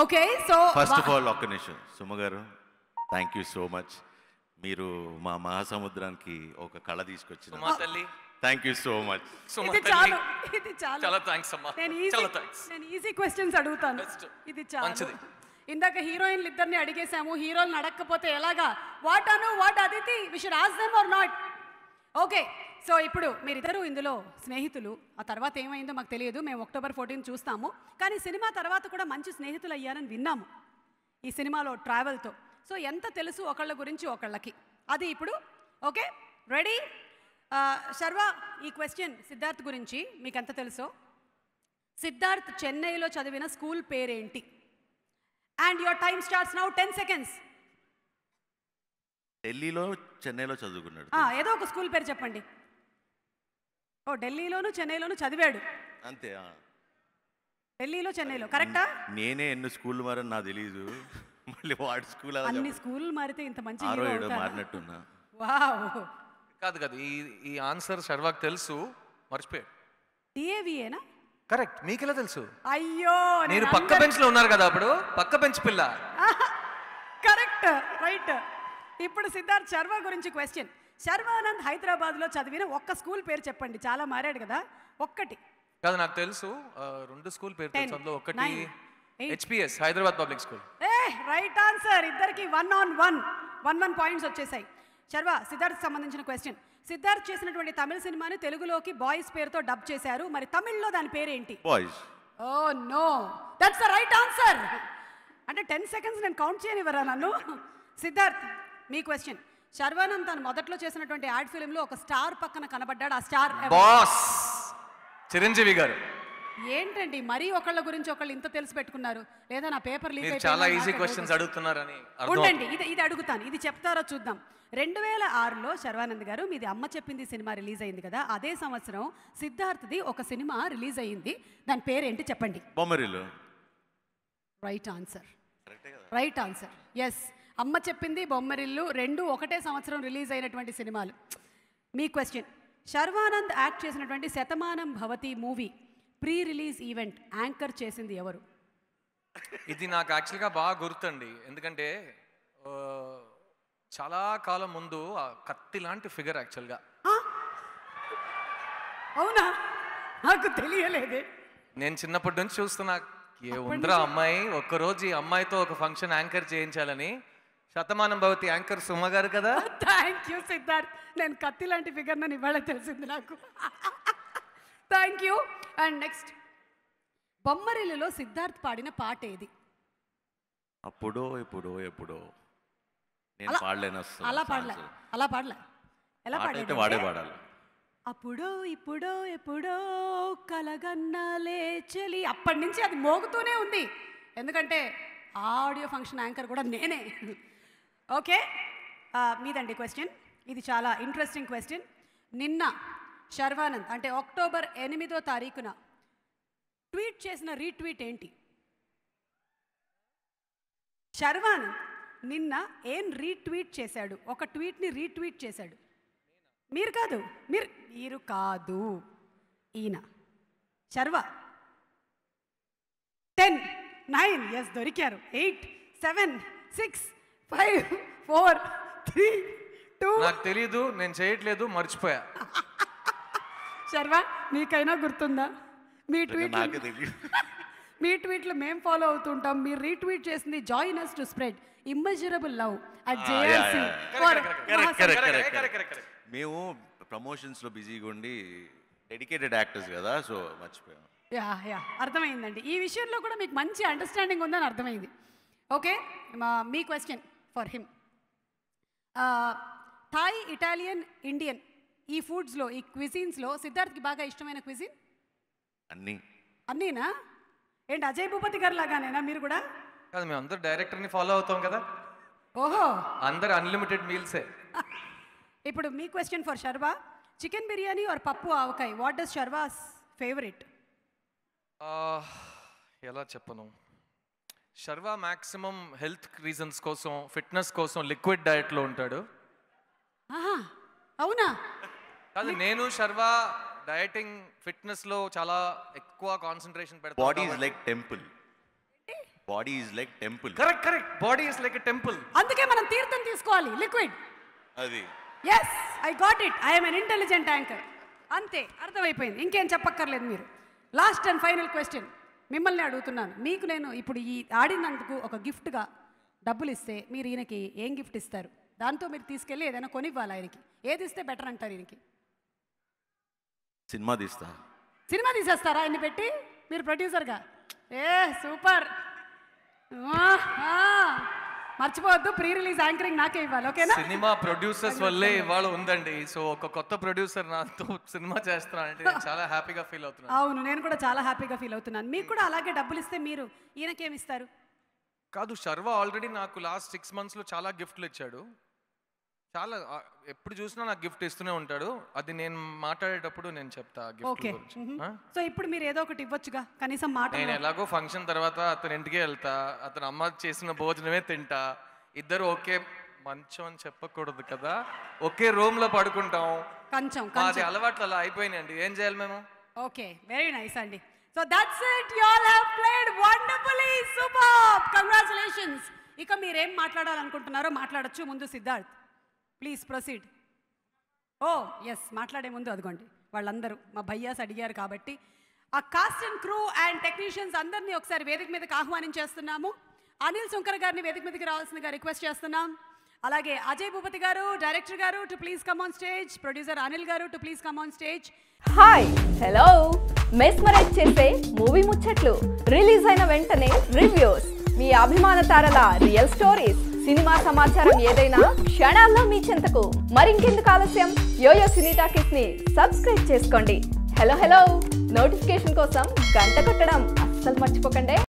okay so first of all ఒక్క నిమిషం సుమ గారు థ్యాంక్ యూ సో మచ్ మీరు మా మహాసముద్రానికి ఒక కళ తీసుకొచ్చిన థ్యాంక్ యూ సో మచ్ ఇది చాలు ఇది చాలు చాలా థ్యాంక్స్ అమ్మా నేను ఈజీ నేను ఈజీ క్వశ్చన్స్ అడుగుతాను ఇది చాలు మంచిది ఇందాక హీరోయిన్లు ఇద్దరిని అడిగేశాము హీరోలు అడగకపోతే ఎలాగా what Anu what Aditi we should ask them or not okay so ఇప్పుడు మీరిద్దరూ ఇందులో స్నేహితులు ఆ తర్వాత ఏమైందో మాకు తెలియదు మేము అక్టోబర్ ఫోర్టీన్ చూస్తాము కానీ సినిమా తర్వాత కూడా మంచి స్నేహితులు అయ్యారని విన్నాము ఈ సినిమాలో ట్రావెల్తో సో ఎంత తెలుసు ఒకళ్ళ గురించి ఒకళ్ళకి అది ఇప్పుడు ఓకే రెడీ శర్వ ఈ క్వశ్చన్ సిద్ధార్థ్ గురించి మీకు ఎంత తెలుసో సిద్ధార్థ్ చెన్నైలో చదివిన స్కూల్ పేరేంటి and your time starts now ten seconds ఢిల్లీలో చెన్నైలో చదువుకున్నాడు ఏదో ఒక స్కూల్ పేరు చెప్పండి ఓ ఢిల్లీలోను చెన్నైలోను చదివాడు అంతే ఢిల్లీలో చెన్నైలో కరెక్టా నేనే ఎన్ని స్కూల్ మారని నాకు తెలియదు మళ్ళీ వాడి స్కూల్ అన్ని స్కూల్ మారితే ఇంత మంచి ఆరో మారినట్టు మారినట్టున్నా వావ్ కాదు కాదు ఈ ఈ ఆన్సర్ షర్వాక్ తెలుసు మర్చిపోయాడు డిఏవిఏనా కరెక్ట్ మీకెలా తెలుసు అయ్యో నేను పక్క బెంచ్ లో ఉన్నారు కదా అప్పుడు పక్క బెంచ్ పిల్ల కరెక్ట్ రైట్ ఇప్పుడు సిద్ధార్థ్ శర్మ గురించి క్వశ్చన్ శర్వానంద్ హైదరాబాద్లో చదివిన ఒక్క స్కూల్ పేరు చెప్పండి చాలా మారాడు కదా ఒక్కటి కాదు నాకు తెలుసు రెండు స్కూల్ పేరు తెలుసు ఒకటి హెచ్పిఎస్ హైదరాబాద్ పబ్లిక్ స్కూల్ ఏ రైట్ ఆన్సర్ ఇద్దరికి one on one one one points వచ్చేసాయి శర్వ సిద్ధార్థ్ సంబంధించిన క్వశ్చన్ సిద్ధార్థ్ చేసినటువంటి తమిళ సినిమాని తెలుగులోకి బాయ్స్ పేరుతో డబ్ చేశారు మరి తమిళ్లో దాని పేరు ఏంటి boys oh no that's the right answer అంటే టెన్ సెకండ్స్ నేను కౌంట్ చేయనివ్వరా నన్ను సిద్ధార్థ్ మీ క్వశ్చన్ శర్వానంద్ తను మొదట్లో చేసినటువంటి యాడ్ ఫిలింలో ఒక స్టార్ పక్కన కనబడ్డాడు ఆ స్టార్ బాస్ చిరంజీవి గారు ఏంటండి మరీ ఒకళ్ళ గురించి ఒకళ్ళు ఇంత తెలిసి పెట్టుకున్నారు లేదా నా పేపర్ లీక్ చాలా ఈజీ క్వశ్చన్స్ అడుగుతున్నారని ఉండండి ఇది ఇది అడుగుతాను ఇది చెప్తారో చూద్దాం రెండు వేల ఆరులో శర్వానంద్ గారు మీది అమ్మ చెప్పింది సినిమా రిలీజ్ అయింది కదా అదే సంవత్సరం సిద్ధార్థది ఒక సినిమా రిలీజ్ అయింది దాని పేరేంటి చెప్పండి Bommarillu right answer right answer yes అమ్మ చెప్పింది బొమ్మరిల్లు రెండు ఒకటే సంవత్సరం రిలీజ్ అయినటువంటి సినిమాలు మీ క్వశ్చన్ శర్వానంద్ యాక్ట్ చేసినటువంటి Shatamanam Bhavati movie pre release event anchor చేసింది ఎవరు ఇది నాకు యాక్చువల్గా బాగా గుర్తండి ఎందుకంటే చాలా కాలం ముందు కత్తి లాంటి ఫిగర్ యాక్చువల్గా అవునా నాకు తెలియలేదే నేను చిన్నప్పటి నుంచి చూస్తున్నా ఏ ఉందిరా అమ్మాయి ఒక్కరోజు ఈ అమ్మాయితో ఒక ఫంక్షన్ యాంకర్ చేయించాలని శతమానం భవతి యాంకర్ సుమ గారు కదా థ్యాంక్ యూ సిద్ధార్థ్ నేను కత్తి లాంటి ఫిగర్ నన్ను ఇవాళ తెలిసింది నాకు థ్యాంక్ యూ అండ్ నెక్స్ట్ బొమ్మరిల్లులో సిద్ధార్థ్ పాడిన పాట ఏది అప్పుడో ఎప్పుడో ఎప్పుడో నేను పాడలేను అలా పాడలే అలా పాడలే ఎలా పాడే వాడే పాడాలి అప్పుడో ఇప్పుడో ఎప్పుడో కలగన్నాలే చెలి అప్పటి నుంచి అది మోగుతూనే ఉంది ఎందుకంటే ఆడియో ఫంక్షన్ యాంకర్ కూడా నేనే ఓకే మీదండి క్వశ్చన్ ఇది చాలా ఇంట్రెస్టింగ్ క్వశ్చన్ నిన్న శర్వానంద్ అంటే అక్టోబర్ ఎనిమిదో తారీఖున ట్వీట్ చేసిన రీట్వీట్ ఏంటి శర్వానంద్ నిన్న ఏం రీట్వీట్ చేశాడు ఒక ట్వీట్ని రీట్వీట్ చేశాడు మీరు కాదు మీరు మీరు కాదు ఈయన శర్వ టెన్ నైన్ ఎస్ దొరికారు eight seven six five four three two నాకు తెలియదు నేను చేయట్లేదు మర్చిపోయా శర్వా మీకైనా గుర్తుందా మీ ట్వీట్ తెలియదు మీ ట్వీట్లు మేము ఫాలో అవుతుంటాం మీరు రీట్వీట్ చేసింది join us to spread immeasurable love మేము ప్రమోషన్స్ మేము ప్రమోషన్స్లో బిజీగా ఉండి డెడికేటెడ్ యాక్టర్స్ కదా సో మర్చిపోయాం యా యా అర్థమైందండి ఈ విషయంలో కూడా మీకు మంచి అండర్స్టాండింగ్ ఉందని అర్థమైంది ఓకే మా మీ question for him Thai Italian Indian ఈ ఫుడ్స్లో ఈ క్విజిన్స్లో సిద్ధార్థ్కి బాగా ఇష్టమైన క్విజిన్ అన్నీ అన్నీనా ఏంటి అజయ్ భూపతి గారు లాగానేనా మీరు కూడా కాదు మేము అందరూ డైరెక్టర్ని ఫాలో అవుతాం కదా ఓహో అందరు అన్లిమిటెడ్ మీల్సే ఇప్పుడు మీ question for Sharva chicken biryani or pappu avakaya what does Sharva's favourite ఎలా చెప్పను శర్వ మాక్సిమం హెల్త్ రీజన్స్ కోసం ఫిట్నెస్ కోసం లిక్విడ్ డైట్ లో ఉంటాడు ఆహా, అవునా కాదు నేను శర్వ డైటింగ్ ఫిట్నెస్ లో చాలా ఎక్కువ concentration body is like temple body is like temple correct correct body is like a temple అందుకే మనం తీర్థం తీసుకోవాలి లిక్విడ్ అది yes I got it I'm unintelligent anchor అంతే అర్థమైపోయింది ఇంకేం చెప్పక్కర్లేదు మీరు లాస్ట్ అండ్ ఫైనల్ క్వశ్చన్ మిమ్మల్ని అడుగుతున్నాను మీకు నేను ఇప్పుడు ఈ ఆడినందుకు ఒక గిఫ్ట్గా డబ్బులు ఇస్తే మీరు ఈయనకి ఏం గిఫ్ట్ ఇస్తారు దాంతో మీరు తీసుకెళ్ళి ఏదైనా కొనివ్వాలి ఆయనకి ఏది ఇస్తే బెటర్ అంటారు ఈయనకి సినిమా తీస్తా సినిమా తీసేస్తారా ఆయన్ని పెట్టి మీరు ప్రొడ్యూసర్గా ఏ సూపర్ మర్చిపోవద్దు ప్రీ రిలీజ్ యాంకరింగ్ నాకే ఇవ్వాలి ఓకేనా సినిమా ప్రొడ్యూసర్స్ వల్లే ఇవాళ ఉందండి సో ఒక కొత్త ప్రొడ్యూసర్ నాతో సినిమా చేస్తున్నానంటే నేను చాలా హ్యాపీగా ఫీల్ అవుతున్నాను అవును నేను కూడా చాలా హ్యాపీగా ఫీల్ అవుతున్నాను మీకు కూడా అలాగే డబ్బులు ఇస్తే మీరు ఈయనకేమిస్తారు కాదు శర్వ ఆల్రెడీ నాకు లాస్ట్ సిక్స్ మంత్స్లో చాలా గిఫ్ట్లు ఇచ్చాడు చాలా ఎప్పుడు చూసినా నాకు గిఫ్ట్ ఇస్తూనే ఉంటాడు అది నేను మాట్లాడేటప్పుడు నేను చెప్తా ఓకే సో ఇప్పుడు మీరు ఏదో ఒకటి ఇవ్వచ్చుగా కనీసం మాట నేను ఎలాగో ఫంక్షన్ తర్వాత అతని ఇంటికి వెళ్తా అతను అమ్మ చేసిన భోజనమే తింటా ఇద్దరు ఓకే మంచం అని చెప్పకూడదు కదా ఒకే రూమ్ లో పడుకుంటాం కొంచెం అది అలవాట్లు అలా అయిపోయినాయండి ఏం చేయాలి మేము ఓకే వెరీ నైస్ అండి so that's it you all have played wonderfully super congratulations ఇక మీరేం మాట్లాడాలనుకుంటున్నారో మాట్లాడొచ్చు ముందు Siddharth please proceed oh yes మాట్లాడే ముందు అదిగోండి వాళ్ళందరూ మా భయ్యాస్ అడిగారు కాబట్టి ఆ cast and crew and technicians అందరినీ ఒకసారి వేదిక మీదకి ఆహ్వానించేస్తున్నాము అనిల్ శంకర్ గారిని వేదిక మీదకి రావాల్సిందిగా రిక్వెస్ట్ చేస్తున్నాం అలాగే Ajay Bhupathi garu director garu too please come on stage producer Anil garu too please come on stage hi hello mesmerize చేసే మూవీ ముచ్చట్లు రిలీజ్ అయిన వెంటనే రివ్యూస్ మీ అభిమాన తారల రియల్ స్టోరీస్ సినిమా సమాచారం ఏదైనా క్షణాల్లో మీ చెంతకు మరింకెందుకు ఆలస్యం యోయో సినీ టాకీస్ ని సబ్స్క్రైబ్ చేసుకోండి హలో హలో నోటిఫికేషన్ కోసం గంట కొట్టడం అస్సలు మర్చిపోకండి